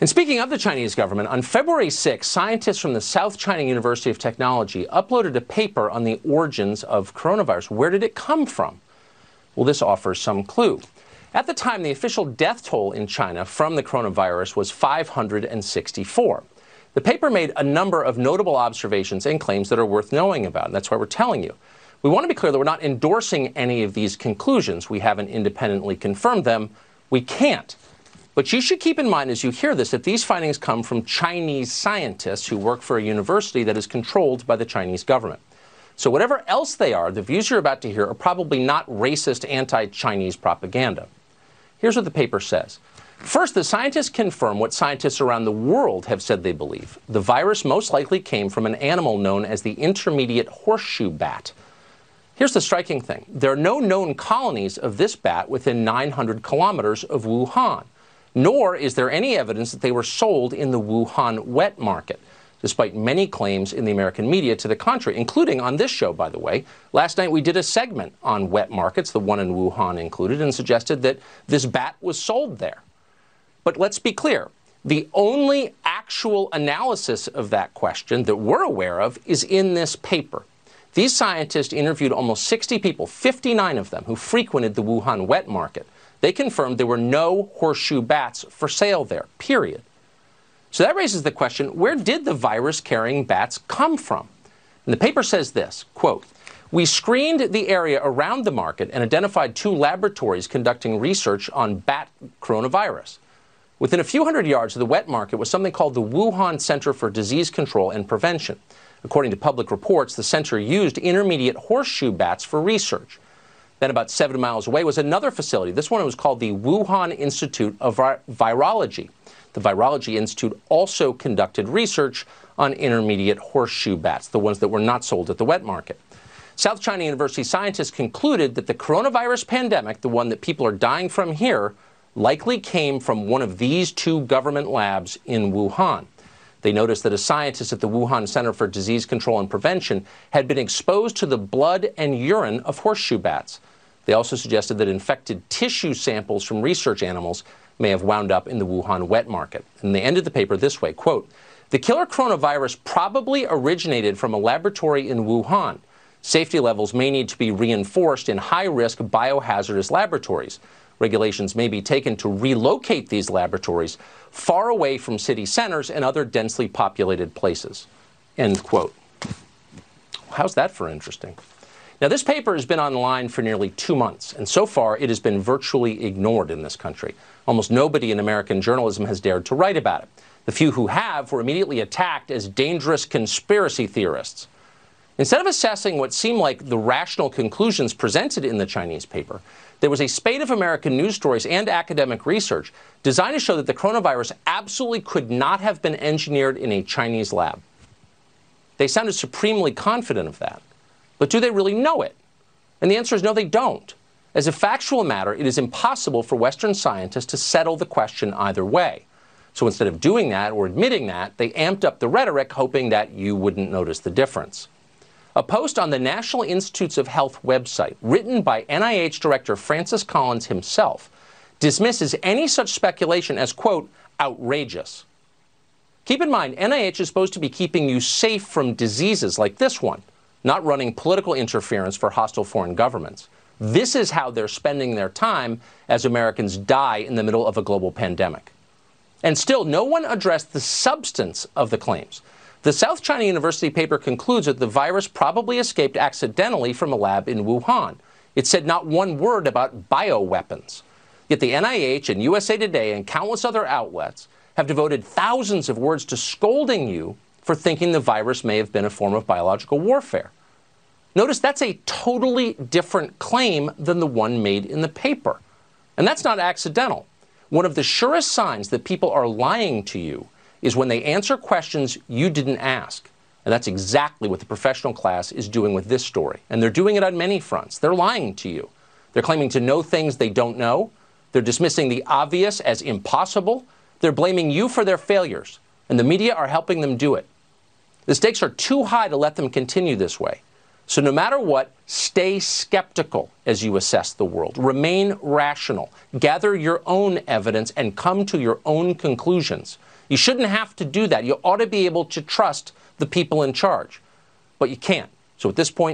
And speaking of the Chinese government, on February 6, scientists from the South China University of Technology uploaded a paper on the origins of coronavirus. Where did it come from? Well, this offers some clue. At the time, the official death toll in China from the coronavirus was 564. The paper made a number of notable observations and claims that are worth knowing about, and that's why we're telling you. We want to be clear that we're not endorsing any of these conclusions. We haven't independently confirmed them. We can't. But you should keep in mind as you hear this that these findings come from Chinese scientists who work for a university that is controlled by the Chinese government. So, whatever else they are, the views you're about to hear are probably not racist anti Chinese propaganda. Here's what the paper says. First, the scientists confirm what scientists around the world have said they believe. The virus most likely came from an animal known as the intermediate horseshoe bat. Here's the striking thing there are no known colonies of this bat within 900 kilometers of Wuhan nor is there any evidence that they were sold in the Wuhan wet market, despite many claims in the American media to the contrary, including on this show, by the way. Last night we did a segment on wet markets, the one in Wuhan included, and suggested that this bat was sold there. But let's be clear. The only actual analysis of that question that we're aware of is in this paper. These scientists interviewed almost 60 people, 59 of them, who frequented the Wuhan wet market. They confirmed there were no horseshoe bats for sale there, period. So that raises the question, where did the virus-carrying bats come from? And the paper says this, quote, we screened the area around the market and identified two laboratories conducting research on bat coronavirus. Within a few hundred yards of the wet market was something called the Wuhan Center for Disease Control and Prevention. According to public reports, the center used intermediate horseshoe bats for research. Then about seven miles away was another facility. This one was called the Wuhan Institute of Virology. The Virology Institute also conducted research on intermediate horseshoe bats, the ones that were not sold at the wet market. South China University scientists concluded that the coronavirus pandemic, the one that people are dying from here, likely came from one of these two government labs in Wuhan. They noticed that a scientist at the Wuhan Center for Disease Control and Prevention had been exposed to the blood and urine of horseshoe bats. They also suggested that infected tissue samples from research animals may have wound up in the Wuhan wet market. And they ended the paper this way, quote, the killer coronavirus probably originated from a laboratory in Wuhan. Safety levels may need to be reinforced in high-risk biohazardous laboratories. Regulations may be taken to relocate these laboratories far away from city centers and other densely populated places. End quote. How's that for interesting? Now, this paper has been online for nearly two months, and so far it has been virtually ignored in this country. Almost nobody in American journalism has dared to write about it. The few who have were immediately attacked as dangerous conspiracy theorists. Instead of assessing what seemed like the rational conclusions presented in the Chinese paper, there was a spate of American news stories and academic research designed to show that the coronavirus absolutely could not have been engineered in a Chinese lab. They sounded supremely confident of that. But do they really know it? And the answer is no, they don't. As a factual matter, it is impossible for Western scientists to settle the question either way. So instead of doing that or admitting that, they amped up the rhetoric, hoping that you wouldn't notice the difference. A post on the National Institutes of Health website, written by NIH Director Francis Collins himself, dismisses any such speculation as, quote, outrageous. Keep in mind, NIH is supposed to be keeping you safe from diseases like this one not running political interference for hostile foreign governments. This is how they're spending their time as Americans die in the middle of a global pandemic. And still, no one addressed the substance of the claims. The South China University paper concludes that the virus probably escaped accidentally from a lab in Wuhan. It said not one word about bioweapons. Yet the NIH and USA Today and countless other outlets have devoted thousands of words to scolding you for thinking the virus may have been a form of biological warfare. Notice that's a totally different claim than the one made in the paper. And that's not accidental. One of the surest signs that people are lying to you is when they answer questions you didn't ask. And that's exactly what the professional class is doing with this story. And they're doing it on many fronts. They're lying to you. They're claiming to know things they don't know. They're dismissing the obvious as impossible. They're blaming you for their failures. And the media are helping them do it. The stakes are too high to let them continue this way. So, no matter what, stay skeptical as you assess the world. Remain rational. Gather your own evidence and come to your own conclusions. You shouldn't have to do that. You ought to be able to trust the people in charge, but you can't. So, at this point,